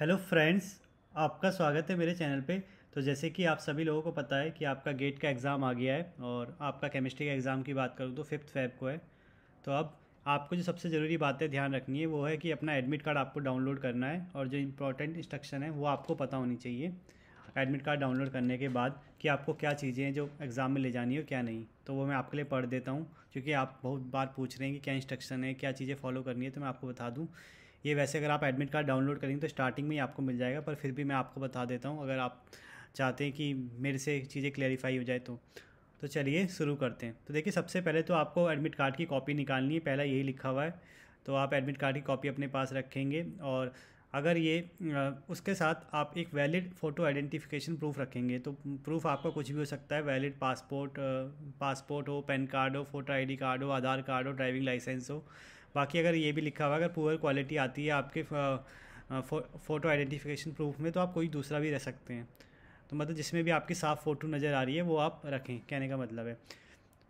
hello friends आपका स्वागत है मेरे चैनल पे तो जैसे कि आप सभी लोगों को पता है कि आपका गेट का एग्ज़ाम आ गया है और आपका केमिस्ट्री का एग्ज़ाम की बात करूँ तो फिफ्थ फेब को है तो अब आपको जो सबसे ज़रूरी बातें ध्यान रखनी है वो है कि अपना एडमिट कार्ड आपको डाउनलोड करना है और जो इंपॉर्टेंट इंस्ट्रक्शन है वो आपको पता होनी चाहिए एडमिट कार्ड डाउनलोड करने के बाद कि आपको क्या चीज़ें हैं जो एग्ज़ाम में ले जानी है और क्या नहीं तो वो मैं आपके लिए पढ़ देता हूँ क्योंकि आप बहुत बार पूछ रहे हैं कि क्या इंस्ट्रक्शन है क्या चीज़ें फॉलो करनी है तो मैं आपको बता दूँ ये वैसे अगर आप एडमिट कार्ड डाउनलोड करेंगे तो स्टार्टिंग में ही आपको मिल जाएगा पर फिर भी मैं आपको बता देता हूँ अगर आप चाहते हैं कि मेरे से चीज़ें क्लैरिफाई हो जाए तो तो चलिए शुरू करते हैं तो देखिए सबसे पहले तो आपको एडमिट कार्ड की कॉपी निकालनी है पहला यही लिखा हुआ है तो आप एडमिट कार्ड की कॉपी अपने पास रखेंगे और अगर ये उसके साथ आप एक वैलिड फ़ोटो आइडेंटिफिकेशन प्रूफ रखेंगे तो प्रूफ आपका कुछ भी हो सकता है वैलिड पासपोर्ट पासपोर्ट हो पैन कार्ड हो फोटो आईडी कार्ड हो आधार कार्ड हो ड्राइविंग लाइसेंस हो बाकी अगर ये भी लिखा हुआ अगर पुअर क्वालिटी आती है आपके फ़ोटो आइडेंटिफिकेशन प्रूफ में तो आप कोई दूसरा भी रह सकते हैं तो मतलब जिसमें भी आपकी साफ़ फ़ोटो नज़र आ रही है वो आप रखें कहने का मतलब है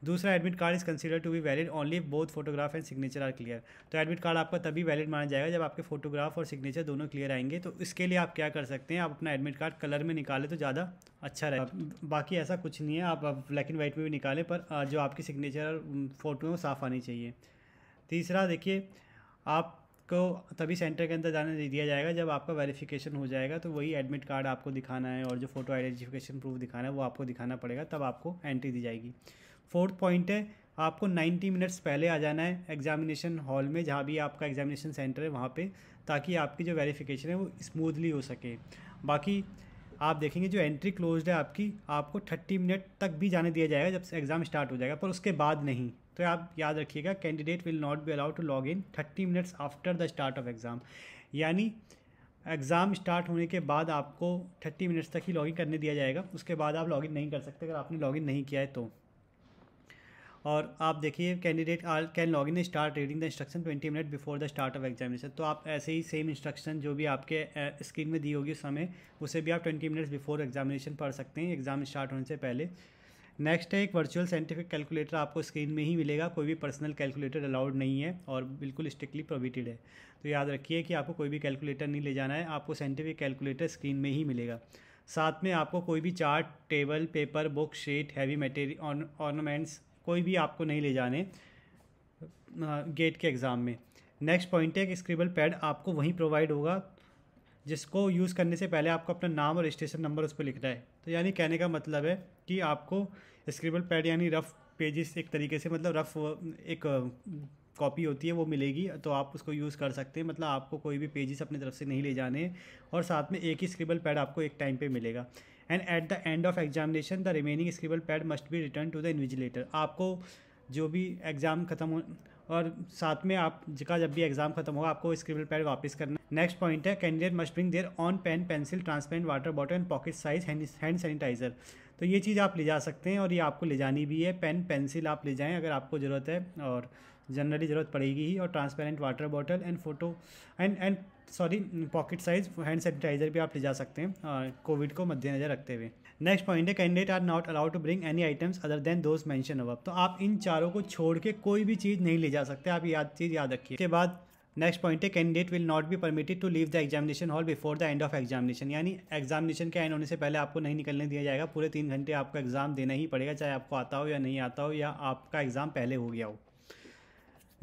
दूसरा admit card is consider to be valid only both photograph and signature are clear तो एडमिट कार्ड आपका तभी वैलिड माना जाएगा जब आपके फोटोग्राफ और सिग्नेचर दोनों क्लियर आएंगे तो इसके लिए आप क्या कर सकते हैं आप अपना एडमिट कार्ड कलर में निकालें तो ज़्यादा अच्छा रहेगा बाकी ऐसा कुछ नहीं है आप ब्लैक एंड वाइट में भी निकालें पर जो आपकी सिग्नेचर और फोटो हैं वो साफ़ आनी चाहिए तीसरा देखिए आपको तभी सेंटर के अंदर जाने दिया जाएगा जब आपका वेरिफिकेशन हो जाएगा तो वही एडमिट कार्ड आपको दिखाना है और जो फ़ोटो आइडेंटिफिकेशन प्रूफ दिखाना है वो आपको दिखाना पड़ेगा तब आपको एंट्री दी जाएगी फोर्थ पॉइंट है आपको 90 मिनट्स पहले आ जाना है एग्जामिनेशन हॉल में जहाँ भी आपका एग्जामिनेशन सेंटर है वहाँ पे ताकि आपकी जो वेरिफिकेशन है वो स्मूथली हो सके बाकी आप देखेंगे जो एंट्री क्लोज है आपकी आपको 30 मिनट तक भी जाने दिया जाएगा जब एग्ज़ाम स्टार्ट हो जाएगा पर उसके बाद नहीं तो आप याद रखिएगा candidate will not be allowed to log in thirty minutes after the start of exam यानी एग्ज़ाम स्टार्ट होने के बाद आपको थर्टी मिनट्स तक ही लॉगिन करने दिया जाएगा उसके बाद आप लॉगिन नहीं कर सकते अगर आपने लॉगिन नहीं किया है तो और आप देखिए candidate are can log in start reading the instruction twenty minute before the start of examination तो आप ऐसे ही सेम इंस्ट्रक्शन जो भी आपके स्क्रीन में दी होगी उस समय उसे भी आप ट्वेंटी मिनट्स बिफोर एग्जामिनेशन पढ़ सकते हैं एग्ज़ाम स्टार्ट होने से पहले नेक्स्ट है एक वर्चुअल साइंटिफिक कैलकुलेटर आपको स्क्रीन में ही मिलेगा कोई भी पर्सनल कैलकुलेटर अलाउड नहीं है और बिल्कुल स्ट्रिक्टली प्रोविटेड है तो याद रखिए कि आपको कोई भी कैलकुलेटर नहीं ले जाना है आपको साइंटिफिक कैलकुलेटर स्क्रीन में ही मिलेगा साथ में आपको कोई भी chart table paper book sheet heavy material ornaments कोई भी आपको नहीं ले जाने गेट के एग्ज़ाम में नेक्स्ट पॉइंट है कि स्क्रिबल पैड आपको वहीं प्रोवाइड होगा जिसको यूज़ करने से पहले आपको अपना नाम और रजिस्ट्रेशन नंबर उस पर लिखना है तो यानी कहने का मतलब है कि आपको स्क्रिबल पैड यानी रफ़ पेजेस एक तरीके से मतलब रफ़ एक कॉपी होती है वो मिलेगी तो आप उसको यूज़ कर सकते हैं मतलब आपको कोई भी पेजेस अपनी तरफ से नहीं ले जाने और साथ में एक ही स्क्रिबल पैड आपको एक टाइम पे मिलेगा and at the end of examination the remaining scribble pad must be return to the invigilator आपको जो भी एग्ज़ाम खत्म हो और साथ में आप जिसका जब भी एग्ज़ाम खत्म होगा आपको स्क्रिबल पैड वापस करना नेक्स्ट पॉइंट है candidate must bring their own pen pencil transparent water bottle and pocket size hand sanitiser तो ये चीज़ आप ले जा सकते हैं और ये आपको ले जानी भी है पेन पेंसिल आप ले जाएँ अगर आपको ज़रूरत है और जनरली ज़रूरत पड़ेगी ही और transparent water bottle and photo and and sorry pocket size hand sanitiser भी आप ले जा सकते हैं कोविड को मद्देनजर रखते हुए नेक्स्ट पॉइंट है candidate are not allowed to bring any items other than those mention अब तो आप इन चारों को छोड़ के कोई भी चीज़ नहीं ले जा सकते आप याद चीज़ याद रखिए उसके बाद नेक्स्ट पॉइंट है candidate will not be permitted to leave the examination hall before the end of examination यानी एग्जामिनेशन के एंड होने से पहले आपको नहीं निकलने दिया जाएगा पूरे तीन घंटे आपको एग्ज़ाम देना ही पड़ेगा चाहे आपको आता हो या नहीं आता हो या आपका एग्ज़ाम पहले हो गया हो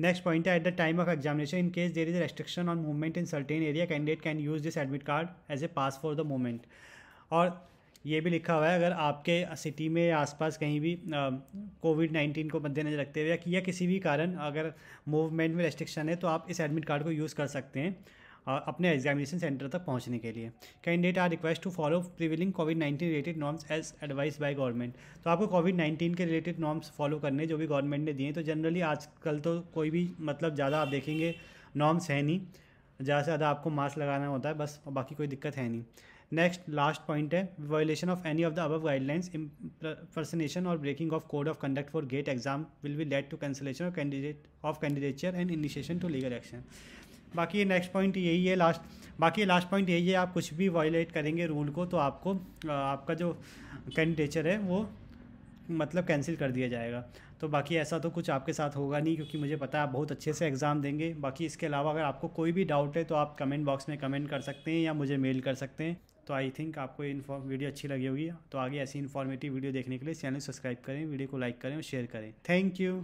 नेक्स्ट पॉइंट है at the time of examination in case there is restriction on movement in certain area candidate can use this admit card as a pass for the movement और ये भी लिखा हुआ है अगर आपके सिटी में या आसपास कहीं भी कोविड नाइन्टीन को मद्देनजर रखते हुए या किसी भी कारण अगर मूवमेंट में रेस्ट्रिक्शन है तो आप इस एडमिट कार्ड को यूज़ कर सकते हैं अपने एग्जामिनेशन सेंटर तक पहुंचने के लिए candidate are request to follow prevailing COVID nineteen related norms as advice by government तो आपको कोविड नाइन्टीन के रिलेटेड नॉर्म्स फॉलो करने जो भी गवर्नमेंट ने दिए तो जनरली आजकल तो कोई भी मतलब ज़्यादा आप देखेंगे नॉर्म्स है नहीं ज़्यादा से ज़्यादा आपको मास्क लगाना होता है बस बाकी कोई दिक्कत है नहीं नेक्स्ट लास्ट पॉइंट है violation of any of the above guidelines impersonation और breaking of code of conduct for GATE exam will be led to cancellation of candidate of candidature and initiation to legal action बाकी next point यही है last बाकी last point यही है आप कुछ भी वायोलेट करेंगे रूल को तो आपको आपका जो कैंडिडेचर है वो मतलब कैंसिल कर दिया जाएगा तो बाकी ऐसा तो कुछ आपके साथ होगा नहीं क्योंकि मुझे पता है आप बहुत अच्छे से एग्ज़ाम देंगे बाकी इसके अलावा अगर आपको कोई भी डाउट है तो आप कमेंट बॉक्स में कमेंट कर सकते हैं या मुझे मेल कर सकते हैं तो आई थिंक आपको ये वीडियो अच्छी लगी होगी तो आगे ऐसी इन्फॉर्मेटिव वीडियो देखने के लिए चैनल सब्सक्राइब करें वीडियो को लाइक करें और शेयर करें थैंक यू